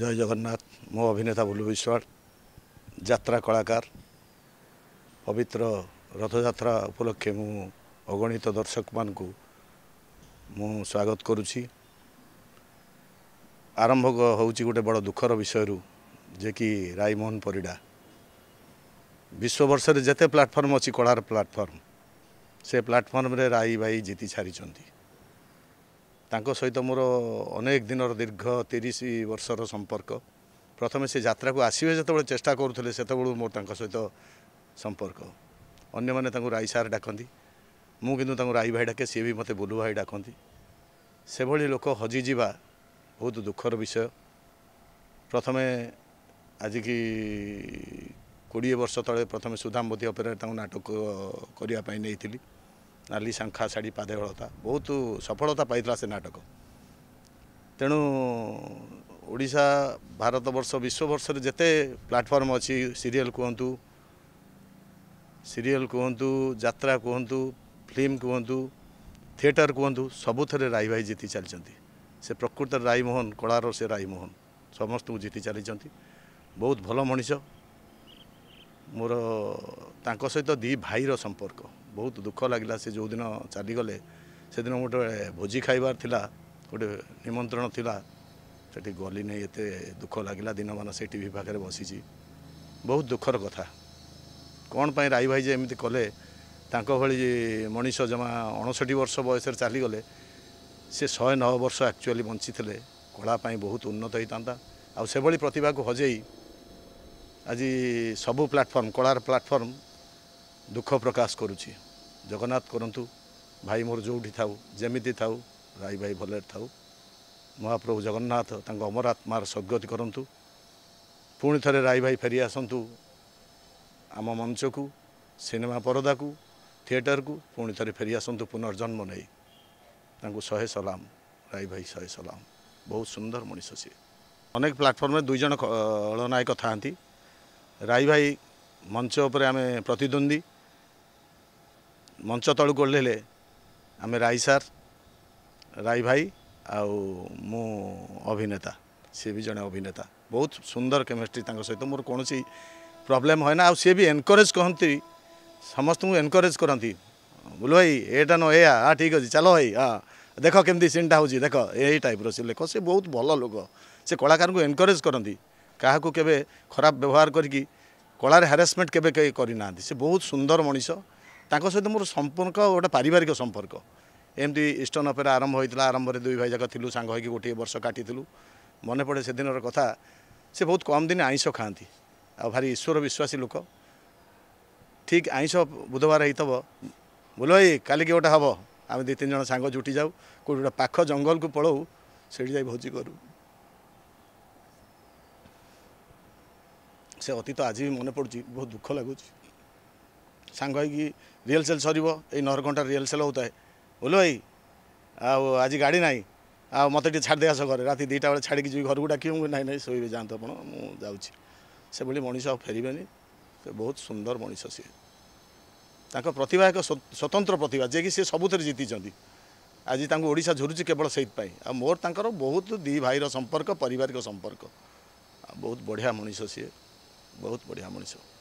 ଜୟ ଜଗନ୍ନାଥ ମୋ ଅଭିନେତା ବୁଲୁ ବିଶ୍ୱାଳ ଯାତ୍ରା କଳାକାର ପବିତ୍ର ରଥଯାତ୍ରା ଉପଲକ୍ଷେ ମୁଁ ଅଗଣିତ ଦର୍ଶକମାନଙ୍କୁ ମୁଁ ସ୍ୱାଗତ କରୁଛି ଆରମ୍ଭ ହେଉଛି ଗୋଟେ ବଡ଼ ଦୁଃଖର ବିଷୟରୁ ଯେ କି ରାଇମୋହନ ପରିଡ଼ା ବିଶ୍ୱବର୍ଷରେ ଯେତେ ପ୍ଲାଟଫର୍ମ ଅଛି କଳାର ପ୍ଲାଟଫର୍ମ ସେ ପ୍ଲାଟଫର୍ମରେ ରାଇ ଭାଇ ଜିତି ସାରିଛନ୍ତି ତାଙ୍କ ସହିତ ମୋର ଅନେକ ଦିନର ଦୀର୍ଘ ତିରିଶ ବର୍ଷର ସମ୍ପର୍କ ପ୍ରଥମେ ସେ ଯାତ୍ରାକୁ ଆସିବେ ଯେତେବେଳେ ଚେଷ୍ଟା କରୁଥିଲେ ସେତେବେଳୁ ମୋର ତାଙ୍କ ସହିତ ସମ୍ପର୍କ ଅନ୍ୟମାନେ ତାଙ୍କୁ ରାଇ ସାର୍ ଡାକନ୍ତି ମୁଁ କିନ୍ତୁ ତାଙ୍କୁ ରାଇ ଭାଇ ଡାକେ ସିଏ ବି ମୋତେ ବୁଲୁ ଭାଇ ଡାକନ୍ତି ସେଭଳି ଲୋକ ହଜିଯିବା ବହୁତ ଦୁଃଖର ବିଷୟ ପ୍ରଥମେ ଆଜିକି କୋଡ଼ିଏ ବର୍ଷ ତଳେ ପ୍ରଥମେ ସୁଧାମବତୀ ଅପେରାରେ ତାଙ୍କୁ ନାଟକ କରିବା ପାଇଁ ନେଇଥିଲି ନାଲି ଶଙ୍ଖା ଶାଢ଼ୀ ପାଦେହଳତା ବହୁତ ସଫଳତା ପାଇଥିଲା ସେ ନାଟକ ତେଣୁ ଓଡ଼ିଶା ଭାରତବର୍ଷ ବିଶ୍ୱବର୍ଷରେ ଯେତେ ପ୍ଲାଟଫର୍ମ ଅଛି ସିରିଏଲ୍ କୁହନ୍ତୁ ସିରିଏଲ୍ କୁହନ୍ତୁ ଯାତ୍ରା କୁହନ୍ତୁ ଫିଲ୍ମ କୁହନ୍ତୁ ଥିଏଟର କୁହନ୍ତୁ ସବୁଥିରେ ରାଇ ଭାଇ ଜିତି ଚାଲିଛନ୍ତି ସେ ପ୍ରକୃତ ରାଇମୋହନ କଳାର ସେ ରାଇମୋହନ ସମସ୍ତଙ୍କୁ ଜିତି ଚାଲିଛନ୍ତି ବହୁତ ଭଲ ମଣିଷ ମୋର ତାଙ୍କ ସହିତ ଦୁଇ ଭାଇର ସମ୍ପର୍କ ବହୁତ ଦୁଃଖ ଲାଗିଲା ସେ ଯେଉଁଦିନ ଚାଲିଗଲେ ସେଦିନ ଗୋଟେ ଭୋଜି ଖାଇବାର ଥିଲା ଗୋଟେ ନିମନ୍ତ୍ରଣ ଥିଲା ସେଠି ଗଲି ନେଇ ଏତେ ଦୁଃଖ ଲାଗିଲା ଦିନମାନ ସେଇ ଟିଭି ପାଖରେ ବସିଛି ବହୁତ ଦୁଃଖର କଥା କ'ଣ ପାଇଁ ରାଇ ଭାଇ ଯେ ଏମିତି କଲେ ତାଙ୍କ ଭଳି ମଣିଷ ଜମା ଅଣଷଠି ବର୍ଷ ବୟସରେ ଚାଲିଗଲେ ସେ ଶହେ ନଅ ବର୍ଷ ଆକ୍ଚୁଆଲି ବଞ୍ଚିଥିଲେ କଳା ପାଇଁ ବହୁତ ଉନ୍ନତ ହୋଇଥାନ୍ତା ଆଉ ସେଭଳି ପ୍ରତିଭାକୁ ହଜେଇ ଆଜି ସବୁ ପ୍ଲାଟଫର୍ମ କଳାର ପ୍ଲାଟଫର୍ମ ଦୁଃଖ ପ୍ରକାଶ କରୁଛି ଜଗନ୍ନାଥ କରନ୍ତୁ ଭାଇ ମୋର ଯେଉଁଠି ଥାଉ ଯେମିତି ଥାଉ ରାଇ ଭାଇ ଭଲରେ ଥାଉ ମହାପ୍ରଭୁ ଜଗନ୍ନାଥ ତାଙ୍କ ଅମରାତ୍ମାର ସଦ୍ଗତି କରନ୍ତୁ ପୁଣି ଥରେ ରାଇ ଭାଇ ଫେରି ଆସନ୍ତୁ ଆମ ମଞ୍ଚକୁ ସିନେମା ପରଦାକୁ ଥିଏଟରକୁ ପୁଣି ଥରେ ଫେରି ଆସନ୍ତୁ ପୁନର୍ଜନ୍ମ ନେଇ ତାଙ୍କୁ ଶହେ ସଲାମ ରାଇ ଭାଇ ଶହେ ସଲାମ ବହୁତ ସୁନ୍ଦର ମଣିଷ ସିଏ ଅନେକ ପ୍ଲାଟଫର୍ମରେ ଦୁଇ ଜଣ ଖଳନାୟକ ଥାଆନ୍ତି ରାଇ ଭାଇ ମଞ୍ଚ ଉପରେ ଆମେ ପ୍ରତିଦ୍ୱନ୍ଦ୍ୱୀ ମଞ୍ଚ ତଳକୁ ଓହ୍ଲେଇଲେ ଆମେ ରାଇ ସାର୍ ରାଇ ଭାଇ ଆଉ ମୁଁ ଅଭିନେତା ସିଏ ବି ଜଣେ ଅଭିନେତା ବହୁତ ସୁନ୍ଦର କେମିଷ୍ଟ୍ରି ତାଙ୍କ ସହିତ ମୋର କୌଣସି ପ୍ରୋବ୍ଲେମ୍ ହୁଏ ନା ଆଉ ସିଏ ବି ଏନକରେଜ୍ କହନ୍ତି ସମସ୍ତଙ୍କୁ ଏନକରେଜ୍ କରନ୍ତି ବୁଲୁ ଭାଇ ଏଇଟା ନ ଏଇଆ ହଁ ଠିକ୍ ଅଛି ଚାଲ ଭାଇ ହଁ ଦେଖ କେମିତି ସିନ୍ଟା ହେଉଛି ଦେଖ ଏଇ ଟାଇପ୍ର ସେ ଲେଖ ସେ ବହୁତ ଭଲ ଲୋକ ସେ କଳାକାରଙ୍କୁ ଏନକରେଜ୍ କରନ୍ତି କାହାକୁ କେବେ ଖରାପ ବ୍ୟବହାର କରିକି କଳାରେ ହାରାସମେଣ୍ଟ କେବେ କେହି କରିନାହାନ୍ତି ସେ ବହୁତ ସୁନ୍ଦର ମଣିଷ ତାଙ୍କ ସହିତ ମୋର ସମ୍ପର୍କ ଗୋଟେ ପାରିବାରିକ ସମ୍ପର୍କ ଏମିତି ଇଷ୍ଟର୍ଣ୍ଣ ଅଫେର ଆରମ୍ଭ ହୋଇଥିଲା ଆରମ୍ଭରେ ଦୁଇ ଭାଇଯାକ ଥିଲୁ ସାଙ୍ଗ ହୋଇକି ଗୋଟିଏ ବର୍ଷ କାଟିଥିଲୁ ମନେ ପଡ଼େ ସେଦିନର କଥା ସେ ବହୁତ କମ୍ ଦିନ ଆଇଁଷ ଖାଆନ୍ତି ଆଉ ଭାରି ଈଶ୍ୱର ବିଶ୍ୱାସୀ ଲୋକ ଠିକ୍ ଆଇଁଷ ବୁଧବାର ହେଇଥିବ ବୋଲ ଭାଇ କାଲିକି ଗୋଟେ ହେବ ଆମେ ଦୁଇ ତିନି ଜଣ ସାଙ୍ଗ ଜୁଟି ଯାଉ କେଉଁଠି ଗୋଟେ ପାଖ ଜଙ୍ଗଲକୁ ପଳାଉ ସେଇଠି ଯାଇ ଭୋଜି କରୁ ସେ ଅତୀତ ଆଜି ବି ମନେ ପଡ଼ୁଛି ବହୁତ ଦୁଃଖ ଲାଗୁଛି साङ हैक रिहलसेल सरबि ए नहर घन्टा रिहेल्सेल्ल हुँदै बोल भइ आउ आज गाडी आ छाड़ दे नै आउँ म छाडिदिआ गर राति दुईटा बेला छाडिक डाक्यु नै नै सो जाँत आउँछ सबै मनिस फेरबेनी बहुत सुंदर मनिष सि त प्रतिभा एक स्वतन्त्र प्रतिभा जेक सि सबुथरी जिति आज त झुचि केवल मोर सहीपर बहुत दुई भाइर सम्पर्क पारिवारिक संपर्क बहुत बढिया मनिस सिए बहुत बढिया मनिष